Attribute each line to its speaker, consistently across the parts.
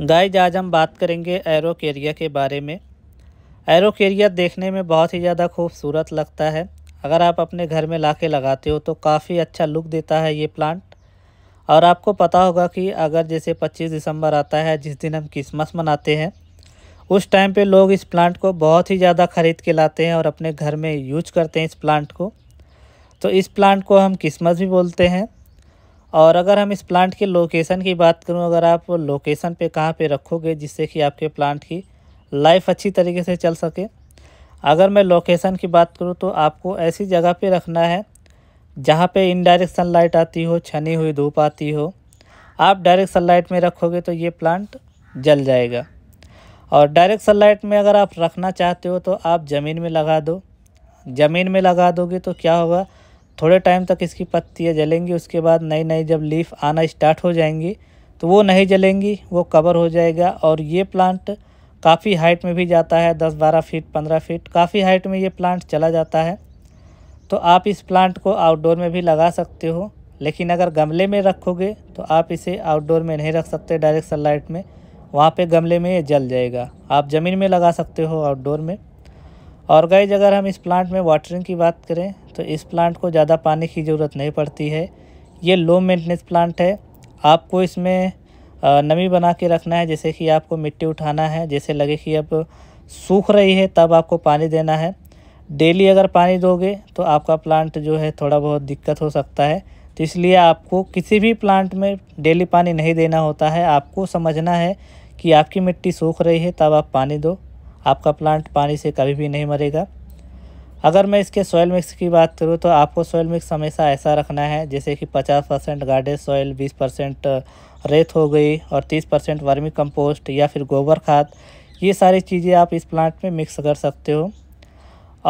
Speaker 1: guys आज हम बात करेंगे एरो केरिया के बारे में एरो केरिया देखने में बहुत ही ज़्यादा खूबसूरत लगता है अगर आप अपने घर में ला लगाते हो तो काफ़ी अच्छा लुक देता है ये प्लांट और आपको पता होगा कि अगर जैसे 25 दिसंबर आता है जिस दिन हम क्रिसमस मनाते हैं उस टाइम पे लोग इस प्लांट को बहुत ही ज़्यादा ख़रीद के लाते हैं और अपने घर में यूज करते हैं इस प्लांट को तो इस प्लांट को हम क्रिसमस भी बोलते हैं और अगर हम इस प्लांट के लोकेशन की बात करूँ अगर आप लोकेशन पे कहाँ पे रखोगे जिससे कि आपके प्लांट की लाइफ अच्छी तरीके से चल सके अगर मैं लोकेशन की बात करूँ तो आपको ऐसी जगह पे रखना है जहाँ पे इनडायरेक्ट सनलाइट आती हो छनी हुई धूप आती हो आप डायरेक्ट सनलाइट में रखोगे तो ये प्लांट जल जाएगा और डायरेक्ट सनलाइट में अगर आप रखना चाहते हो तो आप ज़मीन में लगा दो ज़मीन में लगा दोगे तो क्या होगा थोड़े टाइम तक इसकी पत्तियाँ जलेंगी उसके बाद नई नई जब लीफ आना स्टार्ट हो जाएंगी तो वो नहीं जलेंगी वो कवर हो जाएगा और ये प्लांट काफ़ी हाइट में भी जाता है दस बारह फीट पंद्रह फीट काफ़ी हाइट में ये प्लांट चला जाता है तो आप इस प्लांट को आउटडोर में भी लगा सकते हो लेकिन अगर गमले में रखोगे तो आप इसे आउटडोर में नहीं रख सकते डायरेक्ट सनलाइट में वहाँ पे गमले में ये जल जाएगा आप ज़मीन में लगा सकते हो आउटडोर में और गाइज अगर हम इस प्लांट में वाटरिंग की बात करें तो इस प्लांट को ज़्यादा पानी की ज़रूरत नहीं पड़ती है ये लो मेंटेनेंस प्लांट है आपको इसमें नमी बना के रखना है जैसे कि आपको मिट्टी उठाना है जैसे लगे कि अब सूख रही है तब आपको पानी देना है डेली अगर पानी दोगे तो आपका प्लांट जो है थोड़ा बहुत दिक्कत हो सकता है तो इसलिए आपको किसी भी प्लांट में डेली पानी नहीं देना होता है आपको समझना है कि आपकी मिट्टी सूख रही है तब आप पानी दो आपका प्लांट पानी से कभी भी नहीं मरेगा अगर मैं इसके सॉयल मिक्स की बात करूँ तो आपको सॉयल मिक्स हमेशा ऐसा रखना है जैसे कि 50 परसेंट गार्डे सॉयल बीस परसेंट रेत हो गई और 30 परसेंट वर्मी कंपोस्ट या फिर गोबर खाद ये सारी चीज़ें आप इस प्लांट में मिक्स कर सकते हो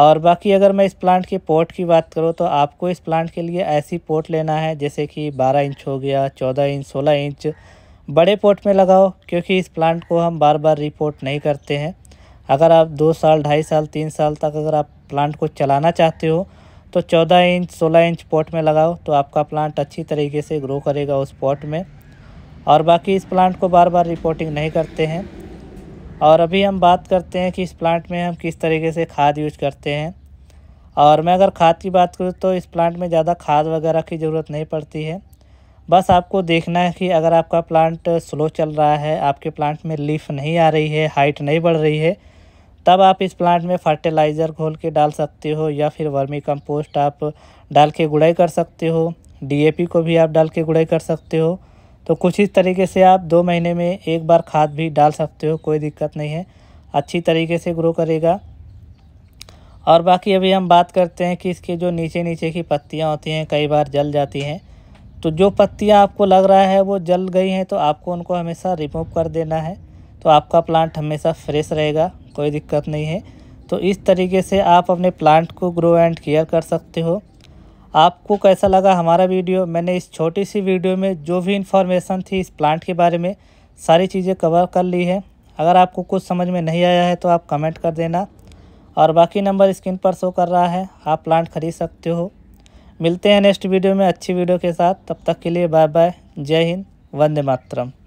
Speaker 1: और बाकी अगर मैं इस प्लांट के पोर्ट की बात करूँ तो आपको इस प्लांट के लिए ऐसी पोट लेना है जैसे कि बारह इंच हो गया चौदह इंच सोलह इंच बड़े पोर्ट में लगाओ क्योंकि इस प्लांट को हम बार बार रिपोर्ट नहीं करते हैं अगर आप दो साल ढाई साल तीन साल तक अगर आप प्लांट को चलाना चाहते हो तो चौदह इंच सोलह इंच पॉट में लगाओ तो आपका प्लांट अच्छी तरीके से ग्रो करेगा उस पॉट में और बाकी इस प्लांट को बार बार रिपोर्टिंग नहीं करते हैं और अभी हम बात करते हैं कि इस प्लांट में हम किस तरीके से खाद यूज करते हैं और मैं अगर खाद की बात करूँ तो इस प्लांट में ज़्यादा खाद वगैरह की ज़रूरत नहीं पड़ती है बस आपको देखना है कि अगर आपका प्लांट स्लो चल रहा है आपके प्लांट में लीफ नहीं आ रही है हाइट नहीं बढ़ रही है तब आप इस प्लांट में फर्टिलाइज़र घोल के डाल सकते हो या फिर वर्मी कंपोस्ट आप डाल के गुड़ाई कर सकते हो डीएपी को भी आप डाल के गुड़ाई कर सकते हो तो कुछ इस तरीके से आप दो महीने में एक बार खाद भी डाल सकते हो कोई दिक्कत नहीं है अच्छी तरीके से ग्रो करेगा और बाकी अभी हम बात करते हैं कि इसके जो नीचे नीचे की पत्तियाँ होती हैं कई बार जल जाती हैं तो जो पत्तियाँ आपको लग रहा है वो जल गई हैं तो आपको उनको हमेशा रिमूव कर देना है तो आपका प्लांट हमेशा फ्रेश रहेगा कोई दिक्कत नहीं है तो इस तरीके से आप अपने प्लांट को ग्रो एंड केयर कर सकते हो आपको कैसा लगा हमारा वीडियो मैंने इस छोटी सी वीडियो में जो भी इन्फॉर्मेशन थी इस प्लांट के बारे में सारी चीज़ें कवर कर ली है अगर आपको कुछ समझ में नहीं आया है तो आप कमेंट कर देना और बाकी नंबर स्क्रीन पर शो कर रहा है आप प्लांट खरीद सकते हो मिलते हैं नेक्स्ट वीडियो में अच्छी वीडियो के साथ तब तक के लिए बाय बाय जय हिंद वंदे मातरम